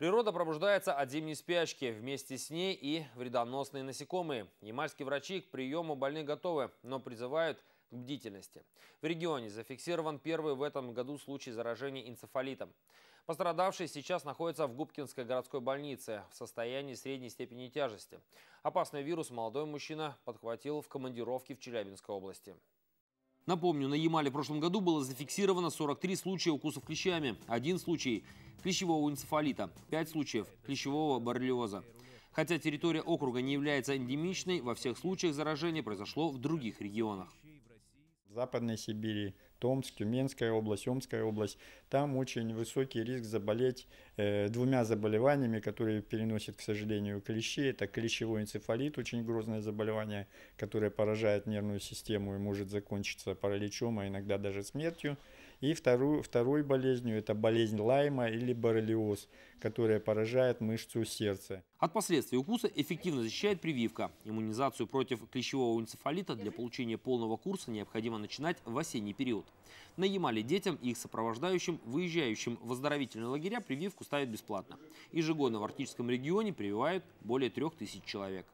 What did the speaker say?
Природа пробуждается от зимней спячки, вместе с ней и вредоносные насекомые. Ямальские врачи к приему больных готовы, но призывают к бдительности. В регионе зафиксирован первый в этом году случай заражения энцефалитом. Пострадавший сейчас находится в Губкинской городской больнице в состоянии средней степени тяжести. Опасный вирус молодой мужчина подхватил в командировке в Челябинской области. Напомню, на Ямале в прошлом году было зафиксировано 43 случая укусов клещами, один случай клещевого энцефалита, 5 случаев клещевого боррелиоза. Хотя территория округа не является эндемичной, во всех случаях заражение произошло в других регионах. В Западной Сибири Томск, Тюменская область, Омская область, там очень высокий риск заболеть э, двумя заболеваниями, которые переносят, к сожалению, клещи. Это клещевой энцефалит, очень грозное заболевание, которое поражает нервную систему и может закончиться параличом, а иногда даже смертью. И вторую, второй болезнью это болезнь Лайма или боррелиоз, которая поражает мышцу сердца. От последствий укуса эффективно защищает прививка. Иммунизацию против клещевого энцефалита для получения полного курса необходимо начинать в осенний период. На Ямале детям и их сопровождающим, выезжающим в оздоровительные лагеря, прививку ставят бесплатно. Ежегодно в арктическом регионе прививают более трех тысяч человек.